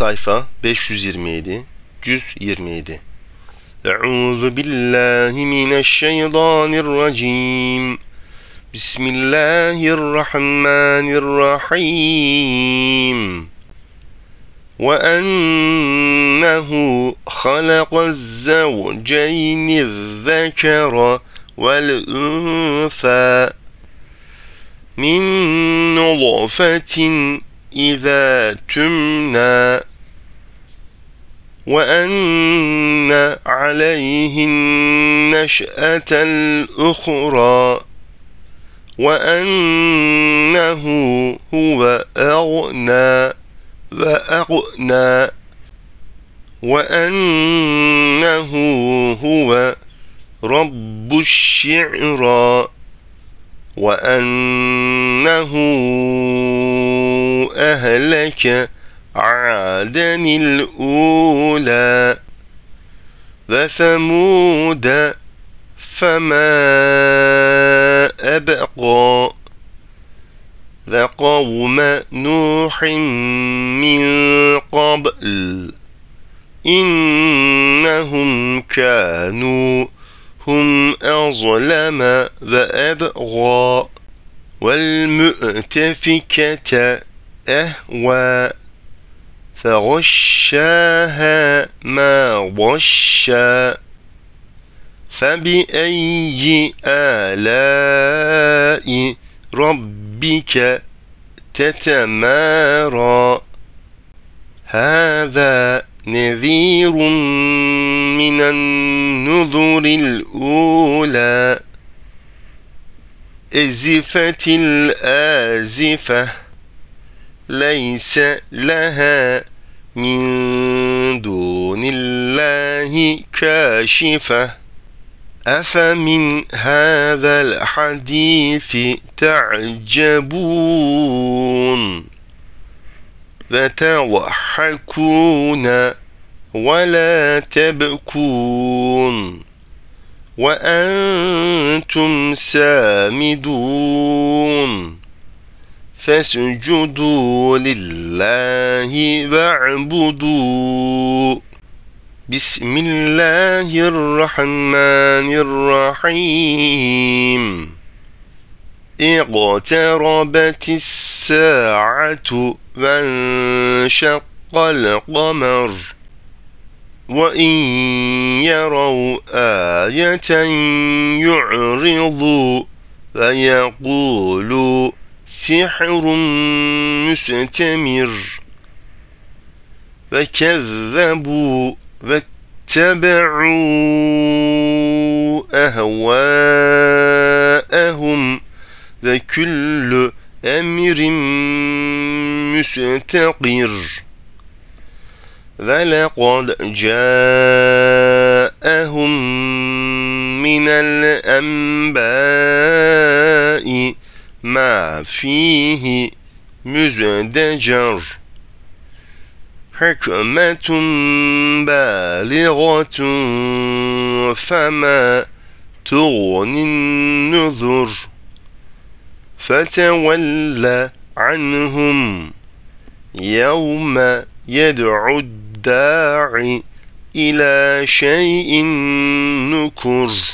sayfa 527 cüz 27 Euzu billahi mineşşeytanirracim Bismillahirrahmanirrahim وأنه خلق الزوجين الذكر والأنثى من نطفة إذا تمنى وأن عليه النشأة الأخرى وأنه هو أغنى وأغنى وأنه هو رب الشعرى وأنه أهلك عادن الأولى وثمود فما أبقى وقوم نوح من قبل إنهم كانوا هم أظلم وأبغى والمؤتفكة أهوى فغشاها ما غشا فبأي آلاء ربك تتمارى هذا نذير من النذر الأولى أزفت الآزفة ليس لها من دون الله كاشفة أفمن هذا الحديث تعجبون فتضحكون ولا تبكون وأنتم سامدون فاسجدوا لله واعبدوا بسم الله الرحمن الرحيم اقتربت الساعة وانشق القمر وإن يروا آية يعرضوا فيقولوا سحر مستمر فكذبوا واتبعوا أهواءهم وكل أمر مستقر ولقد جاءهم من الأنباء ما فيه مزدجر حكمة بالغة فما تغني النذر فتولى عنهم يوم يدعو الداعي إلى شيء نكر